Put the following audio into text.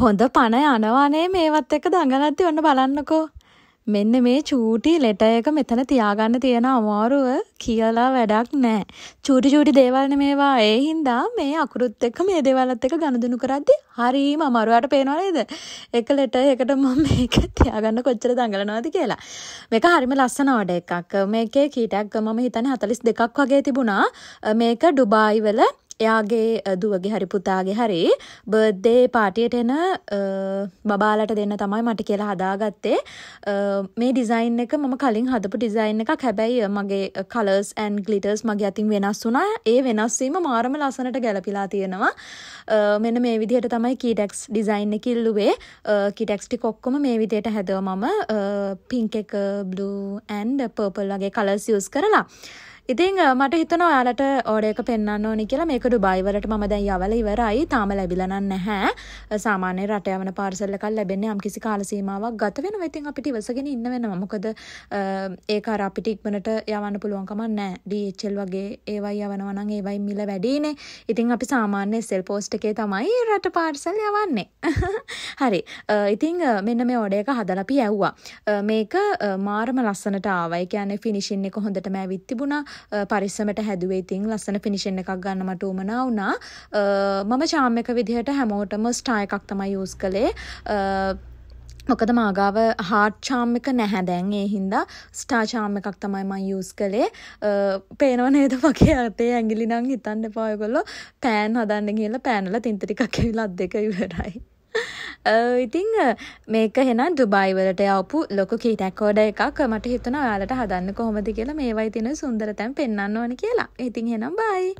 හොඳ පණ යනවානේ මේවත් එක්ක දඟලද්දි ඔන්න බලන්නකෝ. මෙන්න මේ චූටි ලෙටර් එක මෙතන තියාගන්න තියෙන අමාරුව කියලා වැඩක් නැහැ. චූටි චූටි දේවල්නේ මේවා. ඒ හින්දා මේ අකුරුත් එක්ක මේ දේවල්ත් එක්ක ගනුදෙනු කරද්දි හරීම අමාරුවට පේනව නේද? එක ලෙටර් එකට මම මේක තියාගන්න කොච්චර දඟලනවද කියලා. මේක හරිම ලස්සන ඕඩර් එකක්. මේකේ කීටක් මම හිතන්නේ 42ක් වගේ තිබුණා. මේක ඩුබායි වල එයාගේ දුවගේ හරි පුතාගේ හරි බර්ද්දේ පාටියට එන බබාලට දෙන්න තමයි මට කියලා හදාගත්තේ මේ ඩිසයින් එක මම කලින් හදපු ඩිසයින් එකක් හැබැයි මගේ කලර්ස් ඇන් ගලිටර්ස් මගේ අතින් වෙනස් වුනා ඒ වෙනස්වීම මාරම ලසනට ගැලපිලා තියෙනවා මෙන්න මේ විදිහට තමයි කීටෙක්ස් ඩිසයින් එක ඉල්ලුවේ කිටෙක්ස්ටි කොක්කොම මේ විදියට හැදව මම පිංක එක බ්ලූ ඇන්ඩ පර්පල් වගේ කලර්ස් යස් කරලා ඉතිං මට හිතන ඔයාලට ඕඩයක පෙන්න්න ඕනි කියලා මේක ඩුබයිවලට ම දැන් යවල ඉවරයි තාම ලැබිලන නැහැ සාමාන්‍ය රටයවන පාර්සල්ලක ලැබෙන්නේ යම් කිසි කාලසීමාවක් ගත වෙන ඉතින් අපිට ඉවසගෙන ඉන්න වෙන මොකද ඒ අර අපිට ඉක්මනට යවන්න පුළුවන්කම නෑ ඩීච්චල් වගේ ඒවයි යවනවනං ඒවයි මිල වැඩීනේ ඉතින් අපි සාමාන්‍ය සෙල් පෝස්ට් එකේ තමයි රට පාර්සල් යවන්නේ හරි ඉතිං මෙන්න මේ ඕඩයක හදලපි ඇව්වා මේක මාරම ලස්සනට ආවයි කියන ෆිනිශින් එක හොඳට මෑ විත්තිබුණා පරිස්සමට හැදුවේ ඉතින් ලස්සන ෆිනිෂන් එකක් ගන්න මට උමනා වුණා. මම චාම් එක විදිහට හැමෝටම ස්ටා එකක් තමයි යූස් කළේ. මොකද මාගාව හාට් චාම් එක නැහැ දැන් ඒ හින්දා ස්ටා චාම් එකක් තමයි මම යූස් කළේ පේනව නේද වගේ අතේ ඇඟිලි නම් හිතන්න එපා ඔයගොල්ලෝ පෑන් හදන්න ගිහලා පෑනල තින්ත ටිකක් ඇවිල්ලා අත් දෙක ඉවරයි ඉතිං මේක හෙනම් දුබයිවලට යවපු ලොකු කීටැක්කෝඩ එකක් මට හිතන ඔයාලට හදන්න කොහොමද කියලා මේවයි තින සුන්දර තැන් පෙන්න්න ඕන කියලා ඉතින් හෙනම් බයි